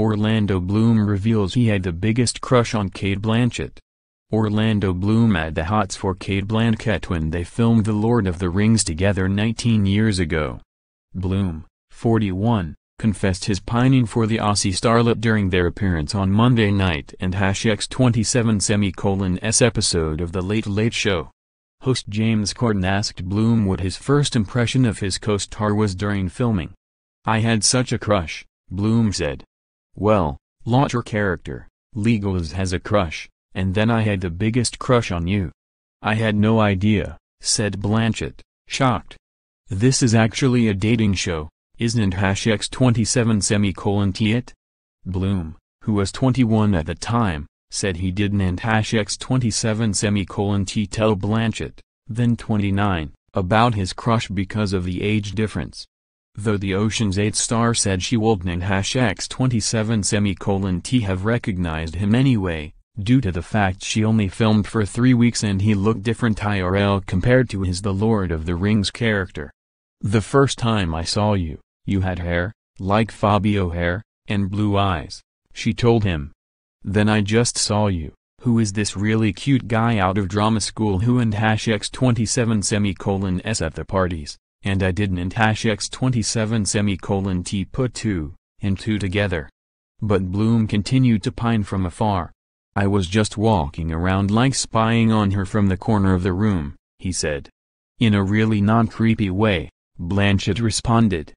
Orlando Bloom reveals he had the biggest crush on Cate Blanchett. Orlando Bloom had the hots for Cate Blanchett when they filmed The Lord of the Rings together 19 years ago. Bloom, 41, confessed his pining for the Aussie starlet during their appearance on Monday night and hash X27 S episode of The Late Late Show. Host James Corden asked Bloom what his first impression of his co-star was during filming. I had such a crush, Bloom said. Well, lot your character, Legolas has a crush, and then I had the biggest crush on you. I had no idea, said Blanchett, shocked. This is actually a dating show, isn't hash x27 semicolon t it? Bloom, who was 21 at the time, said he didn't and hash x27 semicolon t tell Blanchett, then 29, about his crush because of the age difference. Though the Ocean's 8 star said she would not X27 T have recognized him anyway, due to the fact she only filmed for three weeks and he looked different IRL compared to his The Lord of the Rings character. The first time I saw you, you had hair, like Fabio hair, and blue eyes, she told him. Then I just saw you, who is this really cute guy out of drama school who and X27 S at the parties and I did not hash x27 semicolon t put 2, and 2 together. But Bloom continued to pine from afar. I was just walking around like spying on her from the corner of the room, he said. In a really non-creepy way, Blanchett responded.